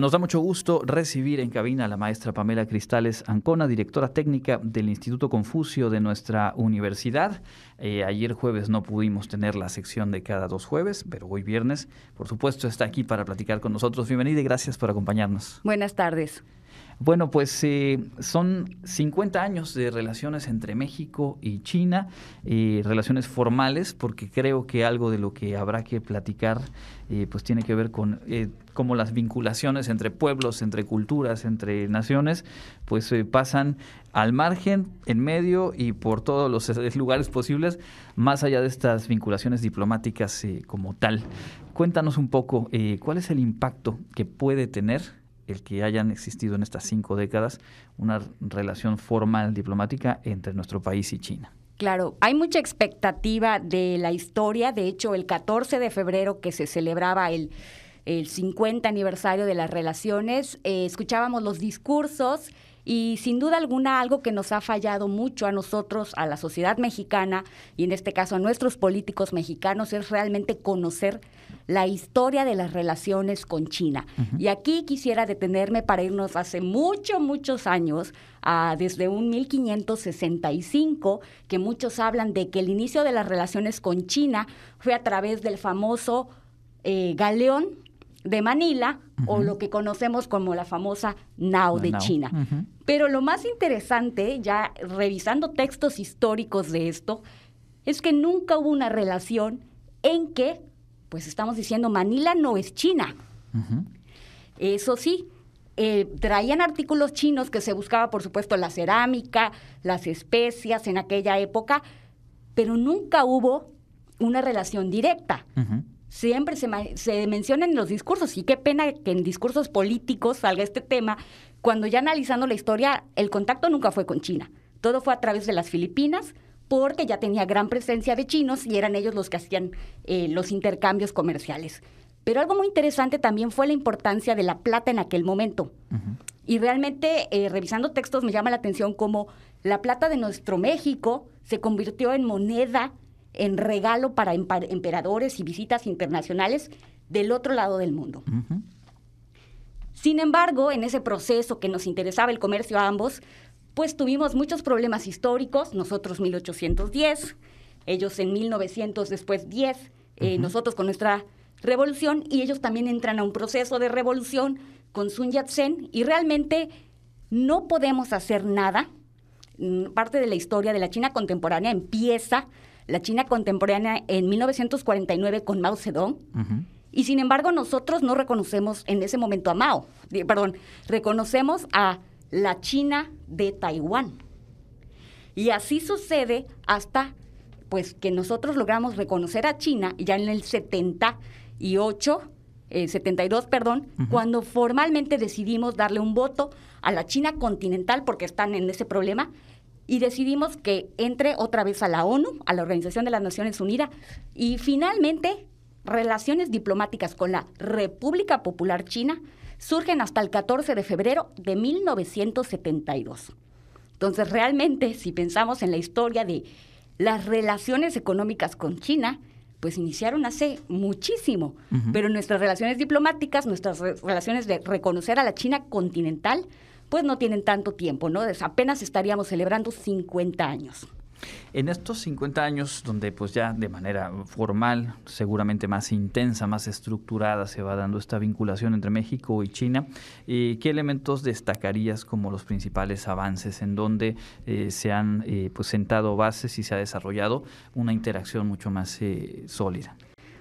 Nos da mucho gusto recibir en cabina a la maestra Pamela Cristales Ancona, directora técnica del Instituto Confucio de nuestra universidad. Eh, ayer jueves no pudimos tener la sección de cada dos jueves, pero hoy viernes, por supuesto, está aquí para platicar con nosotros. Bienvenida y gracias por acompañarnos. Buenas tardes. Bueno, pues eh, son 50 años de relaciones entre México y China, y relaciones formales, porque creo que algo de lo que habrá que platicar eh, pues tiene que ver con eh, cómo las vinculaciones entre pueblos, entre culturas, entre naciones, pues pasan al margen, en medio y por todos los lugares posibles, más allá de estas vinculaciones diplomáticas como tal. Cuéntanos un poco cuál es el impacto que puede tener el que hayan existido en estas cinco décadas una relación formal diplomática entre nuestro país y China. Claro, hay mucha expectativa de la historia. De hecho, el 14 de febrero que se celebraba el, el 50 aniversario de las relaciones, eh, escuchábamos los discursos y sin duda alguna algo que nos ha fallado mucho a nosotros, a la sociedad mexicana y en este caso a nuestros políticos mexicanos es realmente conocer la historia de las relaciones con China. Y aquí quisiera detenerme para irnos hace muchos, muchos años, desde un 1565, que muchos hablan de que el inicio de las relaciones con China fue a través del famoso eh, galeón de Manila o lo que conocemos como la famosa Nao de China. Pero lo más interesante, ya revisando textos históricos de esto, es que nunca hubo una relación en que pues estamos diciendo, Manila no es China. Eso sí, eh, traían artículos chinos que se buscaba, por supuesto, la cerámica, las especias en aquella época, pero nunca hubo una relación directa. Siempre se, se en los discursos, y qué pena que en discursos políticos salga este tema, cuando ya analizando la historia, el contacto nunca fue con China. Todo fue a través de las Filipinas, porque ya tenía gran presencia de chinos y eran ellos los que hacían eh, los intercambios comerciales. Pero algo muy interesante también fue la importancia de la plata en aquel momento. Y realmente, eh, revisando textos, me llama la atención cómo la plata de nuestro México se convirtió en moneda, en regalo para emperadores y visitas internacionales del otro lado del mundo. Sin embargo, en ese proceso que nos interesaba el comercio a ambos, pues tuvimos muchos problemas históricos, nosotros 1810, ellos en 1900 después 10, eh, nosotros con nuestra revolución y ellos también entran a un proceso de revolución con Sun Yat-sen y realmente no podemos hacer nada. Mm, parte de la historia de la China contemporánea empieza la China contemporánea en 1949 con Mao Zedong. Y sin embargo, nosotros no reconocemos en ese momento a Mao, perdón, reconocemos a la China de Taiwán. Y así sucede hasta pues que nosotros logramos reconocer a China ya en el 78, 72, eh, perdón, cuando formalmente decidimos darle un voto a la China continental porque están en ese problema y decidimos que entre otra vez a la ONU, a la Organización de las Naciones Unidas y finalmente relaciones diplomáticas con la República Popular China surgen hasta el 14 de febrero de 1972. Entonces, realmente, si pensamos en la historia de las relaciones económicas con China, pues iniciaron hace muchísimo, pero nuestras relaciones diplomáticas, nuestras relaciones de reconocer a la China continental, pues no tienen tanto tiempo, ¿no? Apenas estaríamos celebrando 50 años. En estos 50 años, donde pues ya de manera formal, seguramente más intensa, más estructurada, se va dando esta vinculación entre México y China, eh, ¿qué elementos destacarías como los principales avances en donde eh, se han eh, pues sentado bases y se ha desarrollado una interacción mucho más sólida?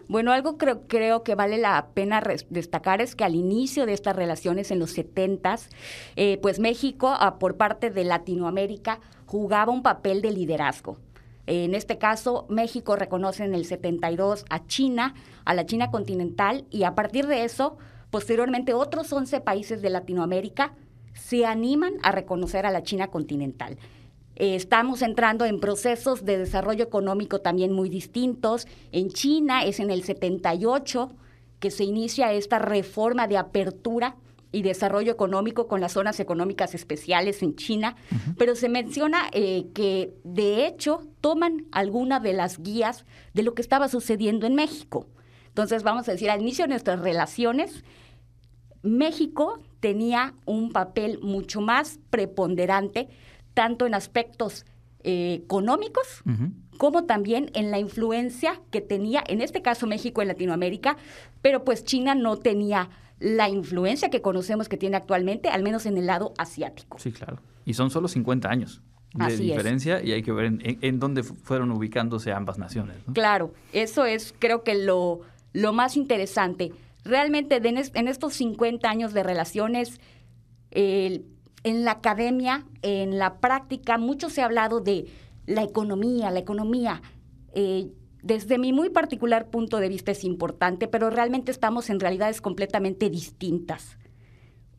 Bueno, algo creo, creo que vale la pena destacar es que al inicio de estas relaciones en los 70s, eh, pues México, ah, por parte de Latinoamérica, jugaba un papel de liderazgo. En este caso, México reconoce en el 72 a China, a la China continental, y a partir de eso, posteriormente otros 11 países de Latinoamérica se animan a reconocer a la China continental. Eh, estamos entrando en procesos de desarrollo económico también muy distintos. En China es en el 78 que se inicia esta reforma de apertura y desarrollo económico con las zonas económicas especiales en China, pero se menciona eh, que de hecho toman alguna de las guías de lo que estaba sucediendo en México. Entonces vamos a decir, al inicio de nuestras relaciones, México tenía un papel mucho más preponderante tanto en aspectos eh, económicos como también en la influencia que tenía, en este caso México en Latinoamérica, pero pues China no tenía la influencia que conocemos que tiene actualmente, al menos en el lado asiático. Sí, claro. Y son solo 50 años de diferencia y hay que ver en, dónde fueron ubicándose ambas naciones. Claro, eso es creo que lo, lo más interesante. Realmente en, estos 50 años de relaciones, el en la academia, en la práctica, mucho se ha hablado de la economía, la economía. Eh, desde mi muy particular punto de vista es importante, pero realmente estamos en realidades completamente distintas.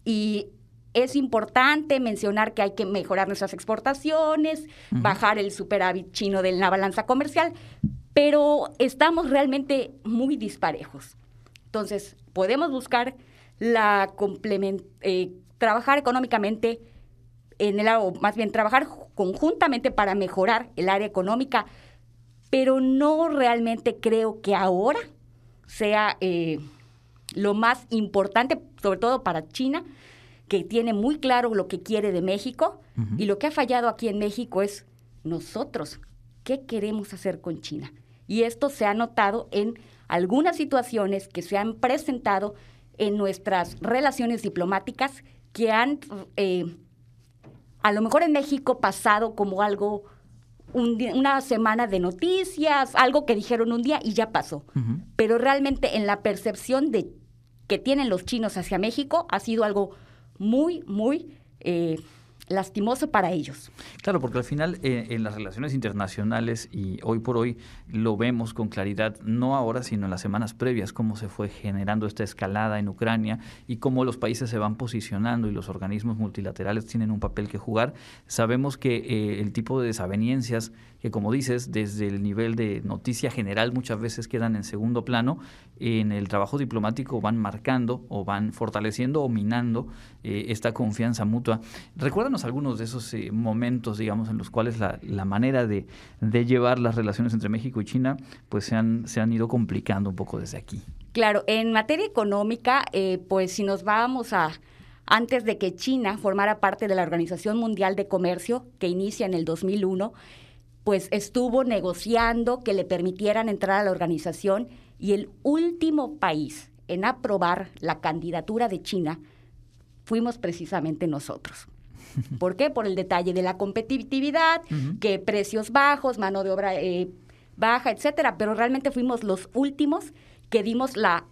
Y es importante mencionar que hay que mejorar nuestras exportaciones, bajar el superávit chino de la balanza comercial, pero estamos realmente muy disparejos. Entonces, podemos buscar la complement eh, trabajar económicamente en el o más bien trabajar conjuntamente para mejorar el área económica, pero no realmente creo que ahora sea eh, lo más importante, sobre todo para China, que tiene muy claro lo que quiere de México y lo que ha fallado aquí en México es nosotros, ¿qué queremos hacer con China? Y esto se ha notado en algunas situaciones que se han presentado en nuestras relaciones diplomáticas que han eh, a lo mejor en México pasado como algo, un una semana de noticias, algo que dijeron un día y ya pasó. Pero realmente en la percepción de que tienen los chinos hacia México ha sido algo muy, muy eh, lastimoso para ellos. Claro, porque al final eh, en las relaciones internacionales y hoy por hoy lo vemos con claridad, no ahora, sino en las semanas previas, cómo se fue generando esta escalada en Ucrania y cómo los países se van posicionando y los organismos multilaterales tienen un papel que jugar. Sabemos que eh, el tipo de desavenencias que como dices, desde el nivel de noticia general muchas veces quedan en segundo plano, en el trabajo diplomático van marcando o van fortaleciendo o minando eh, esta confianza mutua. Recuérdanos algunos de esos eh, momentos, digamos, en los cuales la, manera de, llevar las relaciones entre México y China pues se han, se han ido complicando un poco desde aquí. Claro, en materia económica, eh, pues si nos vamos a antes de que China formara parte de la Organización Mundial de Comercio, que inicia en el 2001, pues estuvo negociando que le permitieran entrar a la organización y el último país en aprobar la candidatura de China fuimos precisamente nosotros. ¿Por qué? Por el detalle de la competitividad, que precios bajos, mano de obra eh, baja, etcétera, pero realmente fuimos los últimos que dimos la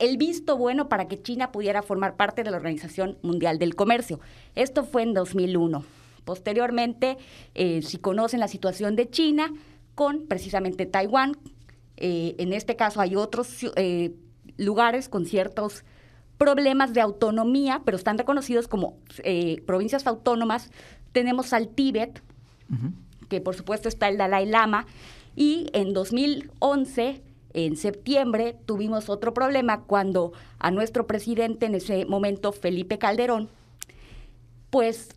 el visto bueno para que China pudiera formar parte de la Organización Mundial del Comercio. Esto fue en 2001. Posteriormente, eh, si conocen la situación de China con precisamente Taiwán, eh, en este caso hay otros eh, lugares con ciertos problemas de autonomía, pero están reconocidos como provincias autónomas. Tenemos al Tíbet, que por supuesto está el Dalai Lama, y en 2011 en septiembre tuvimos otro problema cuando a nuestro presidente en ese momento, Felipe Calderón, pues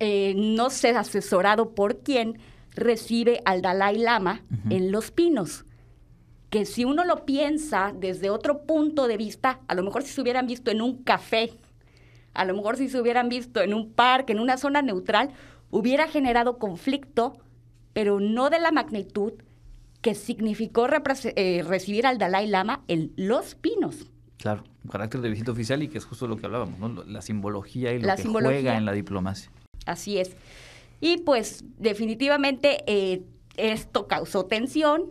eh, no sé asesorado por quién, recibe al Dalai Lama en Los Pinos. Que si uno lo piensa desde otro punto de vista, a lo mejor si se hubieran visto en un café, a lo mejor si se hubieran visto en un parque, en una zona neutral, hubiera generado conflicto, pero no de la magnitud que significó eh, recibir al Dalai Lama en Los Pinos. Claro, un carácter de visita oficial y que es justo lo que hablábamos, ¿no? la simbología y lo la que juega en la diplomacia. Así es. Y pues definitivamente eh, esto causó tensión.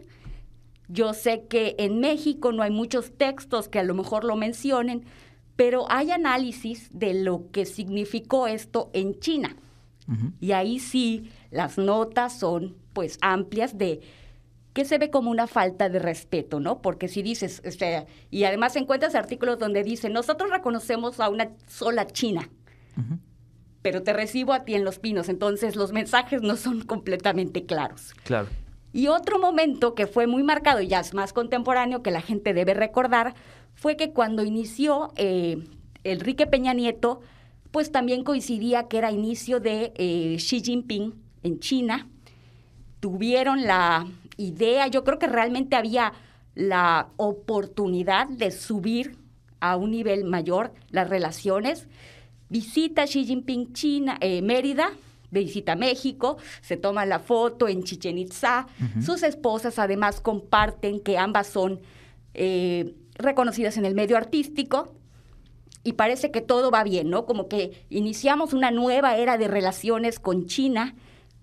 Yo sé que en México no hay muchos textos que a lo mejor lo mencionen, pero hay análisis de lo que significó esto en China. Y ahí sí, las notas son pues amplias de que se ve como una falta de respeto, ¿no? Porque si dices, y además encuentras artículos donde dicen, nosotros reconocemos a una sola China pero te recibo a ti en Los Pinos, entonces los mensajes no son completamente claros. Claro. Y otro momento que fue muy marcado y ya es más contemporáneo que la gente debe recordar fue que cuando inició eh, Enrique Peña Nieto, pues también coincidía que era inicio de eh, Xi Jinping en China. Tuvieron la idea, yo creo que realmente había la oportunidad de subir a un nivel mayor las relaciones. Visita Xi Jinping China, eh, Mérida, visita México, se toma la foto en Chichen Itza. Sus esposas además comparten que ambas son eh, reconocidas en el medio artístico y parece que todo va bien, ¿no? Como que iniciamos una nueva era de relaciones con China,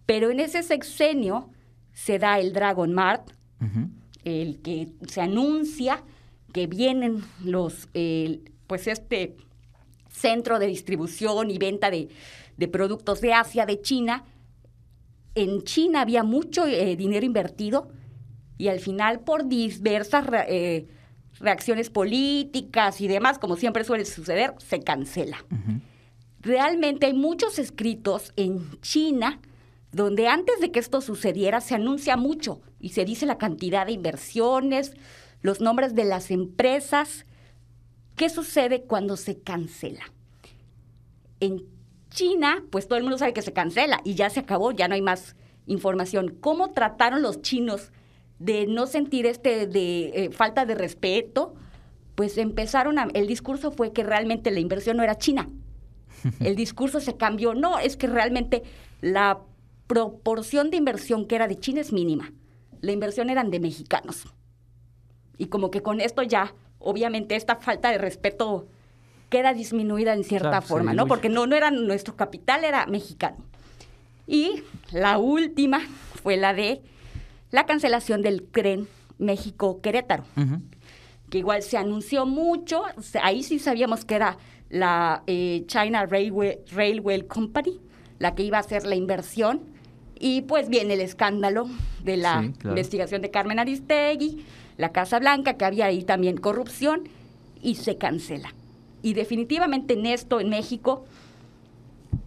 pero en ese sexenio se da el Dragon Mart, el que se anuncia que vienen los, pues este centro de distribución y venta de, productos de Asia, de China. En China había mucho eh, dinero invertido y al final por diversas eh, reacciones políticas y demás, como siempre suele suceder, se cancela. Realmente hay muchos escritos en China donde antes de que esto sucediera se anuncia mucho y se dice la cantidad de inversiones, los nombres de las empresas, ¿Qué sucede cuando se cancela? En China, pues todo el mundo sabe que se cancela y ya se acabó, ya no hay más información. ¿Cómo trataron los chinos de no sentir este de eh, falta de respeto? Pues empezaron a, el discurso fue que realmente la inversión no era china. El discurso se cambió, no, es que realmente la proporción de inversión que era de China es mínima. La inversión eran de mexicanos. Y como que con esto ya obviamente esta falta de respeto queda disminuida en cierta forma, ¿no? Porque no, no era nuestro capital, era mexicano. Y la última fue la de la cancelación del tren México-Querétaro, que igual se anunció mucho, ahí sí sabíamos que era la eh, China Railway, Railway, Company, la que iba a hacer la inversión, y pues viene el escándalo de la investigación de Carmen Aristegui, la Casa Blanca, que había ahí también corrupción, y se cancela. Y definitivamente en esto, en México,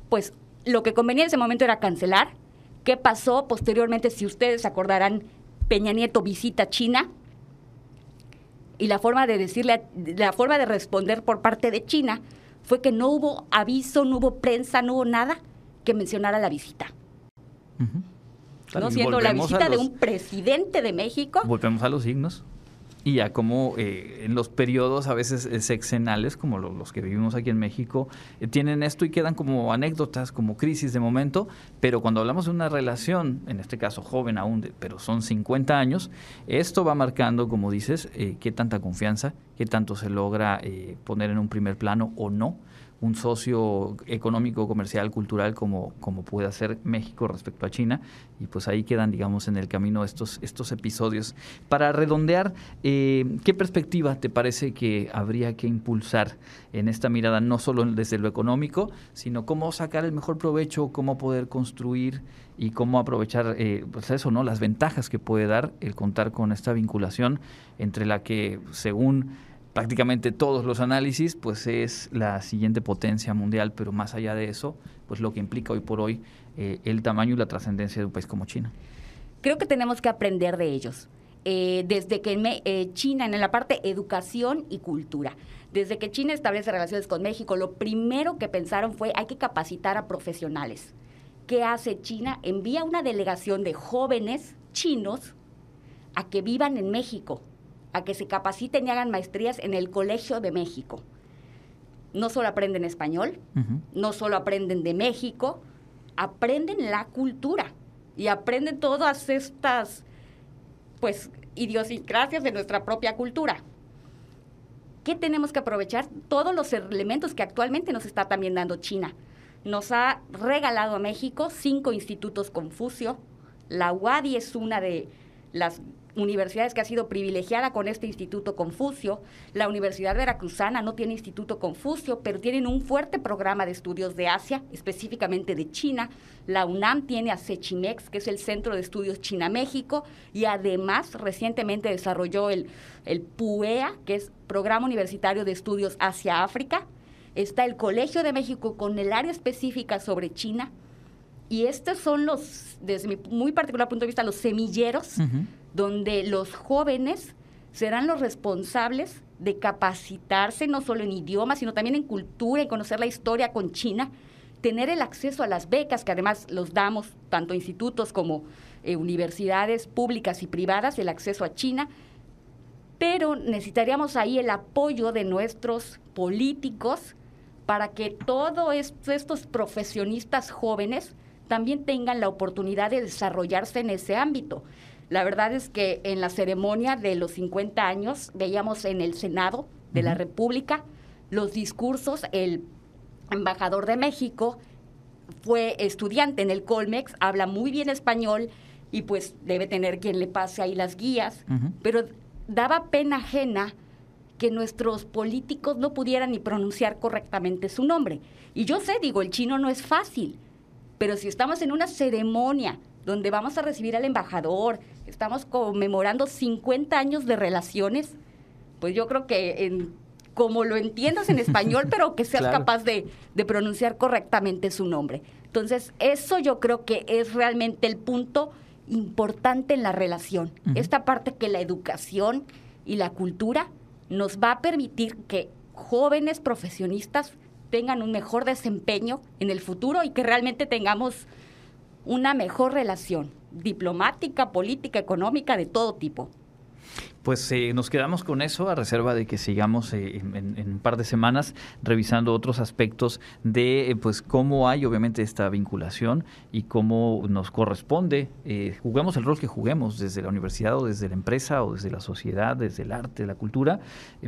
pues lo que convenía en ese momento era cancelar. ¿Qué pasó posteriormente? Si ustedes acordarán, Peña Nieto visita China y la forma de decirle, la forma de responder por parte de China fue que no hubo aviso, no hubo prensa, no hubo nada que mencionara la visita. ¿no? Siendo la visita de un presidente de México. Volvemos a los signos. Y ya como eh, en los periodos a veces eh, sexenales, como los, que vivimos aquí en México, eh, tienen esto y quedan como anécdotas, como crisis de momento, pero cuando hablamos de una relación, en este caso joven aún, pero son 50 años, esto va marcando, como dices, qué tanta confianza, qué tanto se logra poner en un primer plano o no un socio económico, comercial, cultural como, como puede hacer México respecto a China. Y pues ahí quedan, digamos, en el camino estos, estos episodios. Para redondear, eh, ¿qué perspectiva te parece que habría que impulsar en esta mirada, no solo desde lo económico, sino cómo sacar el mejor provecho, cómo poder construir y cómo aprovechar eh, pues eso, ¿no? Las ventajas que puede dar el contar con esta vinculación entre la que, según prácticamente todos los análisis, pues es la siguiente potencia mundial, pero más allá de eso, pues lo que implica hoy por hoy eh, el tamaño y la trascendencia de un país como China. Creo que tenemos que aprender de ellos. Eh, desde que eh, China, en la parte educación y cultura, desde que China establece relaciones con México, lo primero que pensaron fue hay que capacitar a profesionales. ¿Qué hace China? Envía una delegación de jóvenes chinos a que vivan en México a que se capaciten y hagan maestrías en el Colegio de México. No solo aprenden español, no solo aprenden de México, aprenden la cultura y aprenden todas estas pues idiosincrasias de nuestra propia cultura. ¿Qué tenemos que aprovechar? Todos los elementos que actualmente nos está también dando China. Nos ha regalado a México cinco institutos Confucio. La UADI es una de las universidades que ha sido privilegiada con este Instituto Confucio. La Universidad Veracruzana no tiene Instituto Confucio, pero tienen un fuerte programa de estudios de Asia, específicamente de China. La UNAM tiene a Sechimex, que es el Centro de Estudios China-México, y además recientemente desarrolló el, PUEA, que es Programa Universitario de Estudios Asia-África. Está el Colegio de México con el área específica sobre China. Y estos son los, desde mi muy particular punto de vista, los semilleros donde los jóvenes serán los responsables de capacitarse no solo en idiomas, sino también en cultura, en conocer la historia con China, tener el acceso a las becas, que además los damos tanto institutos como eh, universidades públicas y privadas, el acceso a China, pero necesitaríamos ahí el apoyo de nuestros políticos para que todos estos profesionistas jóvenes también tengan la oportunidad de desarrollarse en ese ámbito. La verdad es que en la ceremonia de los 50 años veíamos en el Senado de la República los discursos, el embajador de México fue estudiante en el Colmex, habla muy bien español y pues debe tener quien le pase ahí las guías, pero daba pena ajena que nuestros políticos no pudieran ni pronunciar correctamente su nombre. Y yo sé, digo, el chino no es fácil, pero si estamos en una ceremonia donde vamos a recibir al embajador, estamos conmemorando 50 años de relaciones, pues yo creo que como lo entiendas en español, pero que seas capaz de, pronunciar correctamente su nombre. Entonces, eso yo creo que es realmente el punto importante en la relación. Esta parte que la educación y la cultura nos va a permitir que jóvenes profesionistas tengan un mejor desempeño en el futuro y que realmente tengamos una mejor relación diplomática, política, económica, de todo tipo. Pues eh, nos quedamos con eso a reserva de que sigamos eh, en, un par de semanas revisando otros aspectos de eh, pues cómo hay obviamente esta vinculación y cómo nos corresponde juguemos el rol que juguemos desde la universidad o desde la empresa o desde la sociedad desde el arte la cultura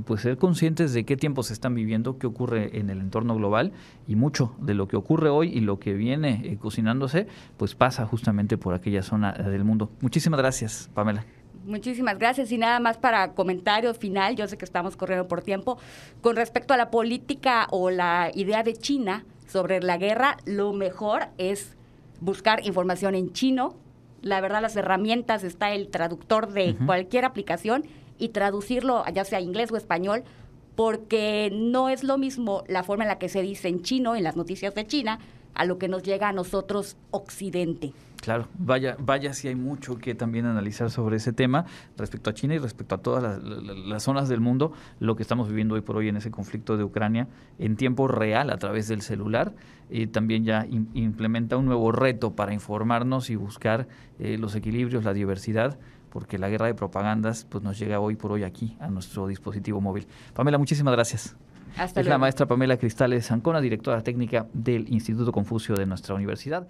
pues ser conscientes de qué tiempos se están viviendo qué ocurre en el entorno global y mucho de lo que ocurre hoy y lo que viene cocinándose pues pasa justamente por aquella zona del mundo muchísimas gracias Pamela Muchísimas gracias. Y nada más para comentario final, yo sé que estamos corriendo por tiempo, con respecto a la política o la idea de China sobre la guerra, lo mejor es buscar información en chino. La verdad, las herramientas, está el traductor de cualquier aplicación y traducirlo, ya sea inglés o español, porque no es lo mismo la forma en la que se dice en chino, en las noticias de China, a lo que nos llega a nosotros Occidente. Claro, vaya, vaya si hay mucho que también analizar sobre ese tema respecto a China y respecto a todas las, zonas del mundo, lo que estamos viviendo hoy por hoy en ese conflicto de Ucrania en tiempo real a través del celular, y eh, también ya implementa un nuevo reto para informarnos y buscar eh, los equilibrios, la diversidad, porque la guerra de propagandas pues, nos llega hoy por hoy aquí a nuestro dispositivo móvil. Pamela, muchísimas gracias. Hasta es la maestra Pamela Cristales Ancona, directora técnica del Instituto Confucio de nuestra universidad.